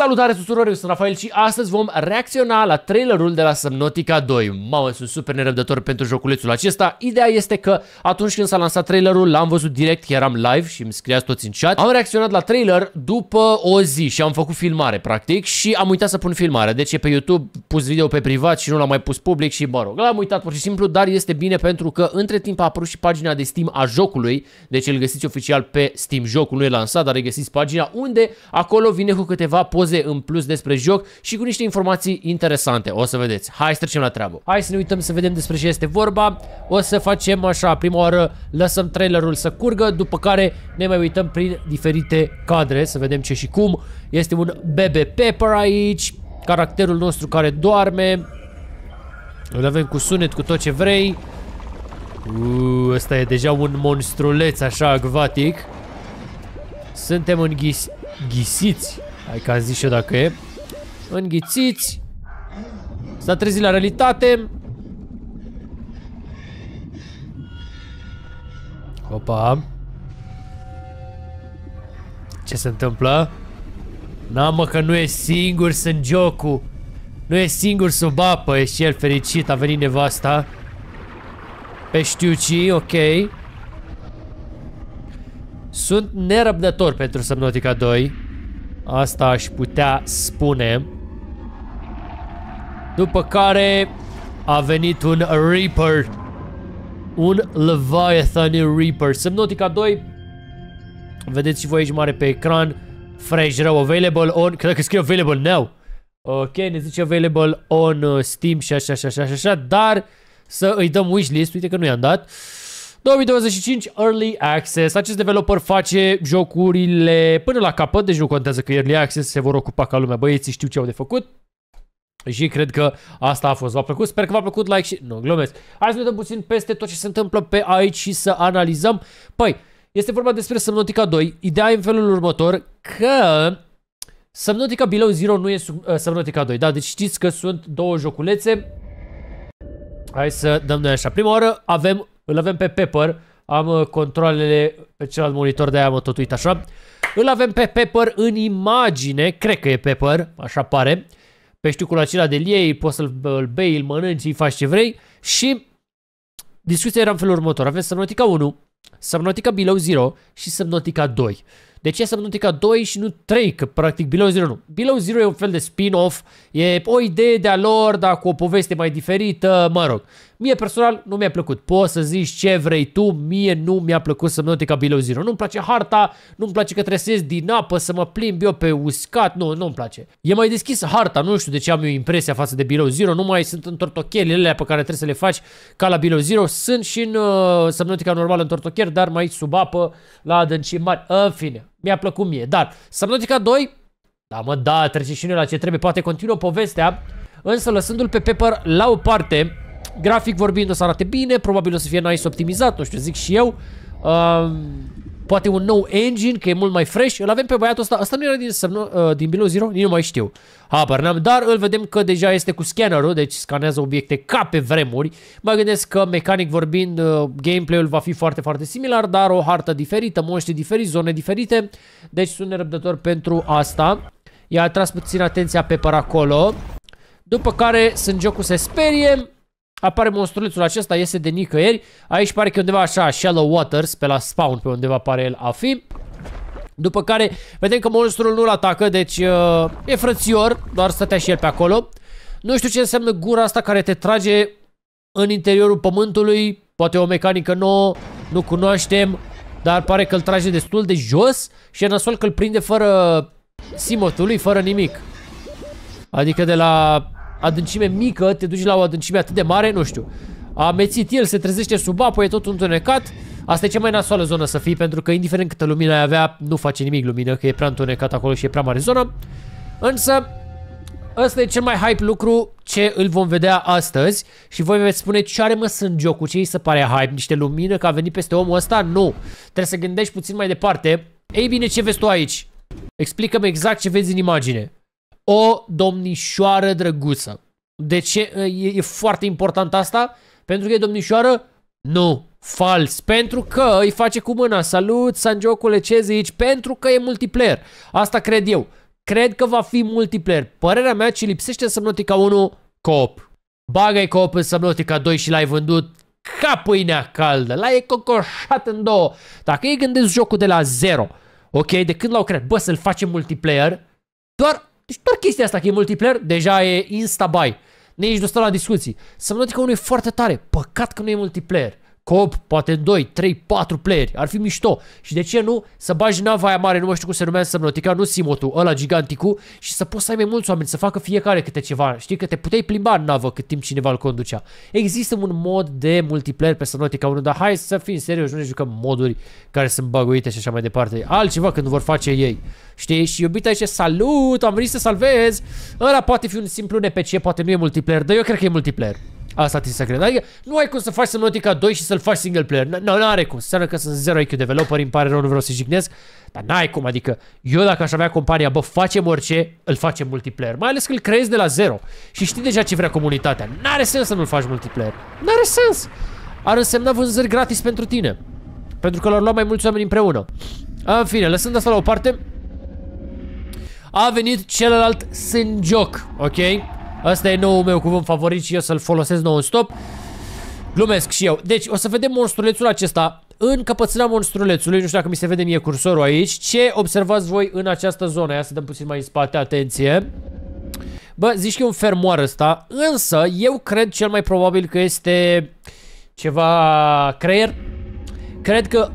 Salutare tuturor, eu sunt Rafael și astăzi vom reacționa la trailerul de la Subnautica 2. Mamă, sunt super nerăbdător pentru joculețul acesta. Ideea este că atunci când s-a lansat trailerul, l-am văzut direct, eram live și îmi scriați toți în chat. Am reacționat la trailer după o zi și am făcut filmare, practic, și am uitat să pun filmarea. Deci e pe YouTube, pus video pe privat și nu l-am mai pus public și, mă rog, l-am uitat pur și simplu, dar este bine pentru că între timp a apărut și pagina de Steam a jocului, deci îl găsiți oficial pe Steam jocul, nu e lansat, dar îi găsiți pagina unde acolo vine cu câteva poze poze în plus despre joc și cu niște informații interesante. O să vedeți. Hai să trecem la treabă. Hai să ne uităm să vedem despre ce este vorba. O să facem așa, prima oară lăsăm trailerul să curgă, după care ne mai uităm prin diferite cadre să vedem ce și cum. Este un bebe Pepper aici, caracterul nostru care doarme. Îl avem cu sunet, cu tot ce vrei. Uuu, ăsta e deja un monstruleț așa acvatic. Suntem ghis ghisiți Hai ca zic și eu dacă e. Înghițiți. S-a trezit la realitate. Opa. Ce se întâmplă? N-am că nu e singur, sunt jocul. Nu e singur sub apă, e și el fericit, a venit nevasta. Pe știucii, ok. Sunt nerăbdător pentru Subnautica 2. Asta aș putea spune. După care a venit un Reaper. Un Leviathan Reaper. Semnotica 2. Vedeți și voi aici mare pe ecran. Fresh rău. Available on... Cred că scrie available now. Ok, ne zice available on uh, Steam și așa, așa, așa, așa, așa. Dar să îi dăm wishlist. Uite că nu i-am dat. Uh, 2025 Early Access. Acest developer face jocurile până la capăt, deci nu contează că Early Access se vor ocupa ca lumea. Băieții știu ce au de făcut. Și cred că asta a fost. V-a plăcut? Sper că v-a plăcut. Like și... Nu, glumesc. Hai să ne dăm puțin peste tot ce se întâmplă pe aici și să analizăm. Păi, este vorba despre Subnautica 2. Ideea e în felul următor că Subnautica Below Zero nu e sub, uh, Subnautica 2. Da, deci știți că sunt două joculețe. Hai să dăm noi așa. Prima oară avem îl avem pe Pepper. Am uh, controlele pe celălalt monitor, de-aia mă tot uit așa. Îl avem pe Pepper în imagine. Cred că e Pepper, așa pare. Pe acela de liei, poți să-l bei, îl mănânci, îi faci ce vrei. Și discuția era în felul următor. Avem Subnautica 1, Subnautica Below Zero și Subnautica 2. De ce Subnautica 2 și nu 3? Că practic Below Zero nu. Below Zero e un fel de spin-off, e o idee de-a lor, dar cu o poveste mai diferită, mă rog. Mie personal nu mi-a plăcut. Poți să zici ce vrei tu, mie nu mi-a plăcut să Subnautica Below Zero. Nu-mi place harta, nu-mi place că trebuie să din apă, să mă plimb eu pe uscat, nu, nu-mi place. E mai deschis harta, nu știu de ce am eu impresia față de Below Zero, nu mai sunt întortochelele alea pe care trebuie să le faci ca la Below Zero. Sunt și în uh, Subnautica normală întortocheri, dar mai sub apă, la adâncimi mari. În fine, mi-a plăcut mie. Dar Subnautica 2, da mă, da, trece și noi la ce trebuie, poate continuă povestea, însă lăsându-l pe Pepper la o parte, grafic vorbind o să arate bine, probabil o să fie nice optimizat, nu știu, zic și eu. Uh, poate un nou engine, că e mult mai fresh. Îl avem pe băiatul ăsta. Asta nu era din, semnă, uh, din Below Zero? Nici nu mai știu. Habar n-am. Dar îl vedem că deja este cu scannerul, deci scanează obiecte ca pe vremuri. Mă gândesc că, mecanic vorbind, uh, gameplay-ul va fi foarte, foarte similar, dar o hartă diferită, monștri diferiți, zone diferite. Deci sunt nerăbdător pentru asta. I-a atras puțin atenția pe paracolo, acolo. După care sunt jocul se sperie Apare monstrulețul acesta, iese de nicăieri. Aici pare că undeva așa, shallow waters, pe la spawn, pe undeva pare el a fi. După care vedem că monstrul nu-l atacă, deci uh, e frățior, doar stătea și el pe acolo. Nu știu ce înseamnă gura asta care te trage în interiorul pământului, poate o mecanică nouă, nu cunoaștem, dar pare că îl trage destul de jos și e nasol că îl prinde fără simotului, fără nimic. Adică de la adâncime mică, te duci la o adâncime atât de mare, nu știu. A mețit el, se trezește sub apă, e tot întunecat. Asta e cea mai nasoală zonă să fii, pentru că indiferent câtă lumină ai avea, nu face nimic lumină, că e prea întunecat acolo și e prea mare zona. Însă, Ăsta e cel mai hype lucru ce îl vom vedea astăzi și voi veți spune ce are mă sunt jocul, ce îi se pare hype, niște lumină că a venit peste omul ăsta? Nu, trebuie să gândești puțin mai departe. Ei bine, ce vezi tu aici? Explică-mi exact ce vezi în imagine o domnișoară drăguță. De ce e, e foarte important asta? Pentru că e domnișoară? Nu, fals. Pentru că îi face cu mâna, salut, Sanjocule, ce zici? Pentru că e multiplayer. Asta cred eu. Cred că va fi multiplayer. Părerea mea ce lipsește Subnautica 1, coop. Bagă-i coop în Subnautica 2 și l-ai vândut ca pâinea caldă. L-ai cocoșat în două. Dacă ei gândesc jocul de la zero, ok, de când l-au creat, bă, să-l facem multiplayer, doar deci doar chestia asta că e multiplayer, deja e insta-buy. Nici nu stă la discuții. Semnătica unul e foarte tare. Păcat că nu e multiplayer. Cop, poate 2, 3, 4 playeri. Ar fi mișto. Și de ce nu? Să bagi nava aia mare, nu mai știu cum se numea semnotica, nu Simotu, ăla giganticu, și să poți să ai mai mulți oameni, să facă fiecare câte ceva. Știi că te puteai plimba în navă cât timp cineva îl conducea. Există un mod de multiplayer pe Semnotica 1, dar hai să fim serios, nu ne jucăm moduri care sunt baguite și așa mai departe. Altceva când vor face ei. Știi? Și iubita aici, salut, am venit să salvez. Ăla poate fi un simplu NPC, poate nu e multiplayer, dar eu cred că e multiplayer. Asta ți se crede. Adică nu ai cum să faci Subnautica 2 și să-l faci single player. Nu, nu are cum. Înseamnă că sunt 0 IQ developer, îmi pare rău, nu vreau să jignesc. Dar n-ai cum. Adică eu dacă aș avea compania, bă, facem orice, îl facem multiplayer. Mai ales că îl creezi de la zero. Și știi deja ce vrea comunitatea. N-are sens să nu-l faci multiplayer. N-are sens. Ar însemna vânzări gratis pentru tine. Pentru că l-ar lua mai mulți oameni împreună. În fine, lăsând asta la o parte, a venit celălalt sânjoc, ok? Asta e nou meu cuvânt favorit și eu să-l folosesc non-stop. Glumesc și eu. Deci, o să vedem monstrulețul acesta în căpățâna monstrulețului. Nu știu dacă mi se vede mie cursorul aici. Ce observați voi în această zonă? Ia să dăm puțin mai în spate, atenție. Bă, zici că e un fermoar ăsta, însă eu cred cel mai probabil că este ceva creier. Cred că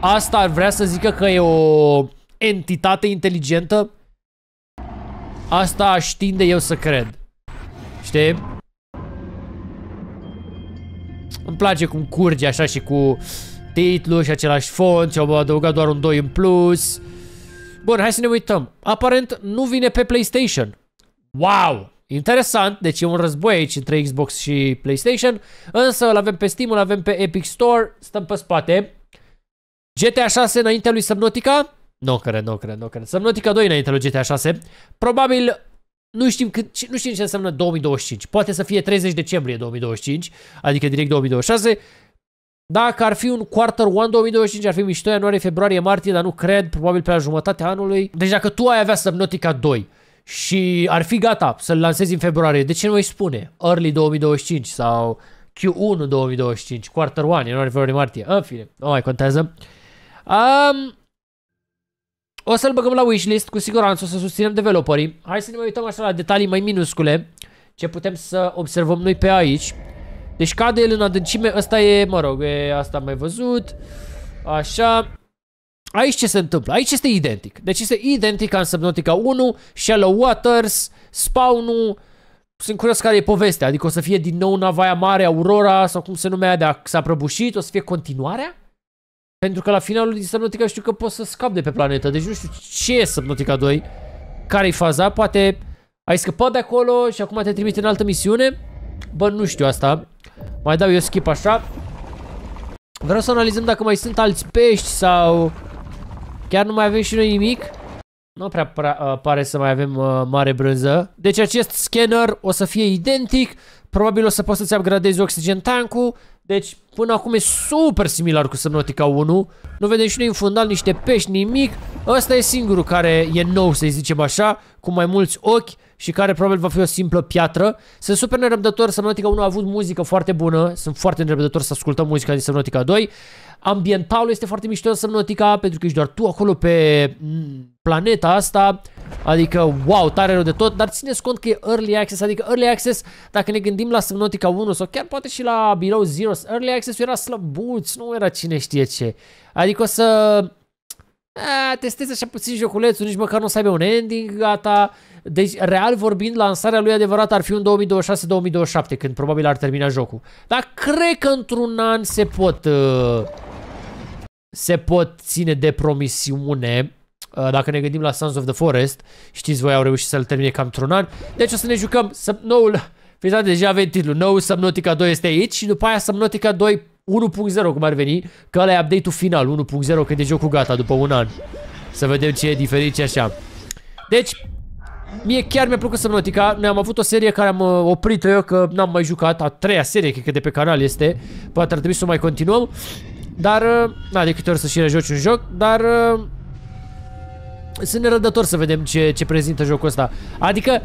asta ar vrea să zică că e o entitate inteligentă. Asta aș tinde eu să cred. Știi? Îmi place cum curge așa și cu titlu și același font și au adăugat doar un 2 în plus. Bun, hai să ne uităm. Aparent nu vine pe PlayStation. Wow! Interesant, deci e un război aici între Xbox și PlayStation, însă îl avem pe Steam, îl avem pe Epic Store, stăm pe spate. GTA 6 înaintea lui Subnautica? Nu cred, nu cred, nu cred. Subnautica 2 înaintea lui GTA 6. Probabil nu știm, cât, nu știm ce înseamnă 2025. Poate să fie 30 decembrie 2025, adică direct 2026. Dacă ar fi un quarter one 2025, ar fi mișto ianuarie, februarie, martie, dar nu cred, probabil pe la jumătatea anului. Deci dacă tu ai avea Subnautica 2 și ar fi gata să-l lansezi în februarie, de ce nu îi spune early 2025 sau Q1 2025, quarter one, ianuarie, februarie, martie, în fine, nu mai contează. Um, o să-l băgăm la wishlist, cu siguranță o să susținem developerii. Hai să ne mai uităm așa la detalii mai minuscule, ce putem să observăm noi pe aici. Deci cade el în adâncime, asta e, mă rog, e, asta am mai văzut. Așa. Aici ce se întâmplă? Aici este identic. Deci este identic ca în Subnautica 1, Shallow Waters, Spawn-ul, sunt curios care e povestea, adică o să fie din nou navaia mare, Aurora sau cum se numea de a s-a prăbușit, o să fie continuarea? Pentru că la finalul din Subnautica știu că pot să scap de pe planetă. Deci nu știu ce e Subnautica 2. Care-i faza? Poate ai scăpat de acolo și acum te trimite în altă misiune? Bă, nu știu asta. Mai dau eu skip așa. Vreau să analizăm dacă mai sunt alți pești sau... Chiar nu mai avem și noi nimic. Nu prea uh, pare să mai avem uh, mare brânză. Deci acest scanner o să fie identic. Probabil o să poți să-ți upgradezi oxigen tank-ul. Deci, până acum e super similar cu Subnautica 1. Nu vedem și noi în fundal niște pești, nimic. Ăsta e singurul care e nou, să zicem așa, cu mai mulți ochi și care probabil va fi o simplă piatră. Sunt super nerăbdător, Subnautica 1 a avut muzică foarte bună, sunt foarte nerăbdător să ascultăm muzica din Subnautica 2. Ambientalul este foarte mișto în Subnautica, pentru că ești doar tu acolo pe mm, planeta asta, adică wow, tare rău de tot, dar țineți cont că e Early Access, adică Early Access, dacă ne gândim la Subnautica 1 sau chiar poate și la Below Zero, Early Access era slăbuț, nu era cine știe ce. Adică o să a, testez așa puțin joculețul, nici măcar nu o să aibă un ending, gata. Deci, real vorbind, lansarea lui adevărat ar fi în 2026-2027, când probabil ar termina jocul. Dar cred că într-un an se pot... Uh, se pot ține de promisiune uh, dacă ne gândim la Sons of the Forest, știți voi au reușit să-l termine cam într-un an. Deci o să ne jucăm noul, fiți deja avem titlul, noul Subnautica 2 este aici și după aia Subnautica 2 1.0 cum ar veni, că ăla e update-ul final, 1.0 când e jocul gata după un an. Să vedem ce e diferit și așa. Deci, mie chiar mi-a plăcut Subnautica. Noi am avut o serie care am uh, oprit eu că n-am mai jucat. A treia serie, cred că de pe canal este. Poate ar trebui să o mai continuăm. Dar, uh, na, de câte ori să și rejoci un joc, dar... Uh, sunt nerădător să vedem ce, ce prezintă jocul ăsta. Adică,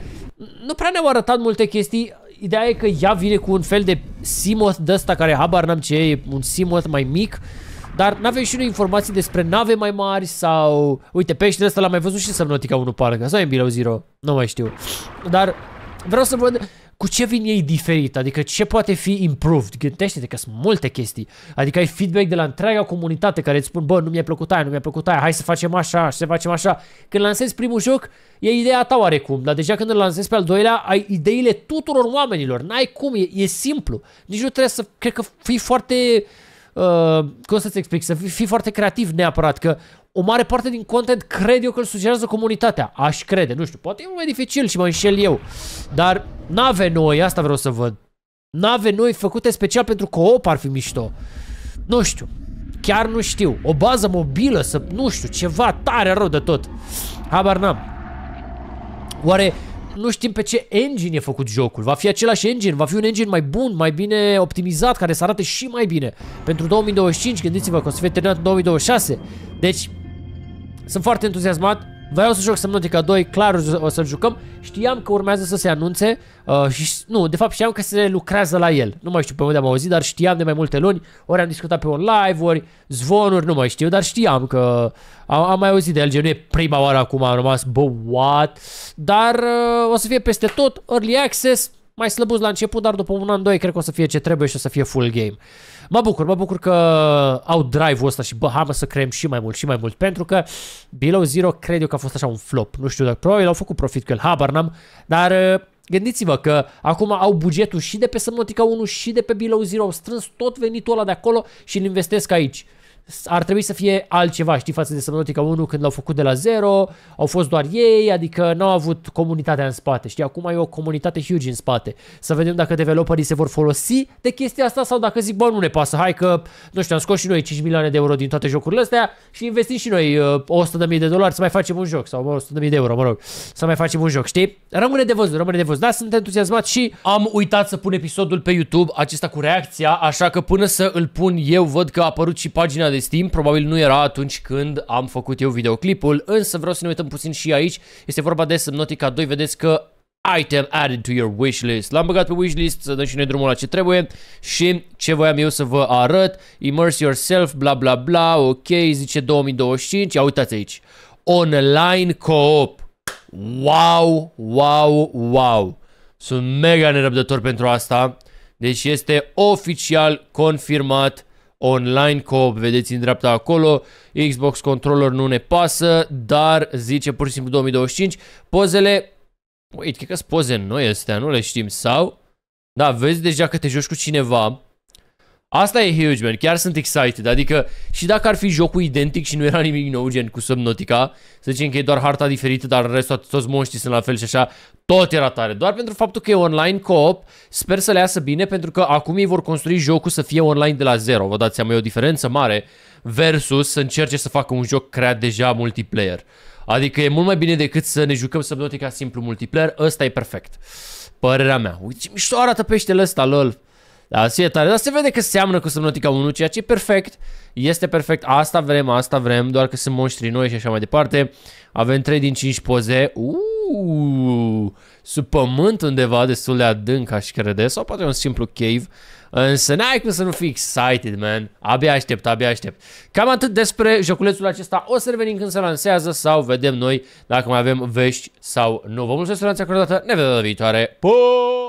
nu prea ne-au arătat multe chestii. Ideea e că ea vine cu un fel de Simoth de ăsta care habar n-am ce e, un Simoth mai mic. Dar n-avem și noi informații despre nave mai mari sau... Uite, peștele ăsta l-am mai văzut și în Subnautica 1 parcă, sau e în Below Zero, nu mai știu. Dar vreau să văd cu ce vin ei diferit, adică ce poate fi improved. Gândește-te că sunt multe chestii. Adică ai feedback de la întreaga comunitate care îți spun, bă, nu mi-a plăcut aia, nu mi-a plăcut aia, hai să facem așa, să facem așa. Când lansezi primul joc, e ideea ta oarecum, dar deja când îl lansezi pe al doilea, ai ideile tuturor oamenilor. N-ai cum, e, e simplu. Nici nu trebuie să, cred că fii foarte... Uh, uh, cum să-ți explic, să fii, fii foarte creativ neapărat, că o mare parte din content cred eu că îl sugerează comunitatea. Aș crede, nu știu, poate e mai dificil și mă înșel eu. Dar nave noi, asta vreau să văd. Nave noi făcute special pentru coop ar fi mișto. Nu știu, chiar nu știu. O bază mobilă, să, nu știu, ceva tare rău de tot. Habar n-am. Oare nu știm pe ce engine e făcut jocul. Va fi același engine, va fi un engine mai bun, mai bine optimizat, care să arate și mai bine. Pentru 2025, gândiți-vă că o să fie terminat în 2026. Deci, sunt foarte entuziasmat Vreau să joc Semnotica 2, clar o să-l jucăm. Știam că urmează să se anunțe uh, și nu, de fapt știam că se lucrează la el. Nu mai știu pe unde am auzit, dar știam de mai multe luni. Ori am discutat pe un live, ori zvonuri, nu mai știu, dar știam că am, am mai auzit de el. Gen, nu e prima oară acum, am rămas, bă, what? Dar uh, o să fie peste tot, early access, mai slăbuț la început, dar după un an, doi, cred că o să fie ce trebuie și o să fie full game. Mă bucur, mă bucur că au drive-ul ăsta și bă, hai să creăm și mai mult și mai mult, pentru că Below Zero cred eu că a fost așa un flop. Nu știu dacă probabil au făcut profit cu el, habar n-am, dar uh, Gândiți-vă că acum au bugetul și de pe Sămnotica 1 și de pe Below Zero, au strâns tot venitul ăla de acolo și îl investesc aici ar trebui să fie altceva, știi, față de Subnautica 1 când l-au făcut de la zero, au fost doar ei, adică n-au avut comunitatea în spate, știi, acum e o comunitate huge în spate. Să vedem dacă developerii se vor folosi de chestia asta sau dacă zic, bă, nu ne pasă, hai că, nu știu, am scos și noi 5 milioane de euro din toate jocurile astea și investim și noi 100.000 uh, de dolari să mai facem un joc sau 100.000 de euro, mă rog, să mai facem un joc, știi? Rămâne de văzut, rămâne de văzut, Da, sunt entuziasmat și am uitat să pun episodul pe YouTube, acesta cu reacția, așa că până să îl pun eu văd că a apărut și pagina de Steam, probabil nu era atunci când am făcut eu videoclipul, însă vreau să ne uităm puțin și aici. Este vorba de Subnautica 2, vedeți că item added to your wishlist. L-am băgat pe wishlist să dăm și noi drumul la ce trebuie și ce voiam eu să vă arăt. Immerse yourself, bla bla bla, ok, zice 2025. Ia uitați aici. Online co-op. Wow, wow, wow. Sunt mega nerăbdător pentru asta. Deci este oficial confirmat online coop, vedeți în dreapta acolo, Xbox controller nu ne pasă, dar zice pur și simplu 2025, pozele, uite, cred că sunt poze noi astea, nu le știm, sau? Da, vezi deja că te joci cu cineva, Asta e huge, man. Chiar sunt excited. Adică și dacă ar fi jocul identic și nu era nimic nou, gen cu Subnautica, să zicem că e doar harta diferită, dar în rest toți, toți monștrii sunt la fel și așa, tot era tare. Doar pentru faptul că e online co-op, sper să le iasă bine, pentru că acum ei vor construi jocul să fie online de la zero. Vă dați seama, e o diferență mare versus să încerce să facă un joc creat deja multiplayer. Adică e mult mai bine decât să ne jucăm Subnautica simplu multiplayer. Ăsta e perfect. Părerea mea. Uite mișto arată peștele ăsta, lol. Da, asta e tare. Dar se vede că seamănă cu Subnautica 1, ceea ce e perfect. Este perfect. Asta vrem, asta vrem, doar că sunt monștri noi și așa mai departe. Avem 3 din 5 poze. Uuuu, sub pământ undeva destul de adânc, aș crede. Sau poate un simplu cave. Însă n-ai cum să nu fii excited, man. Abia aștept, abia aștept. Cam atât despre joculețul acesta. O să revenim când se lansează sau vedem noi dacă mai avem vești sau nu. Vă mulțumesc pentru atenție dată. Ne vedem la viitoare. Pa!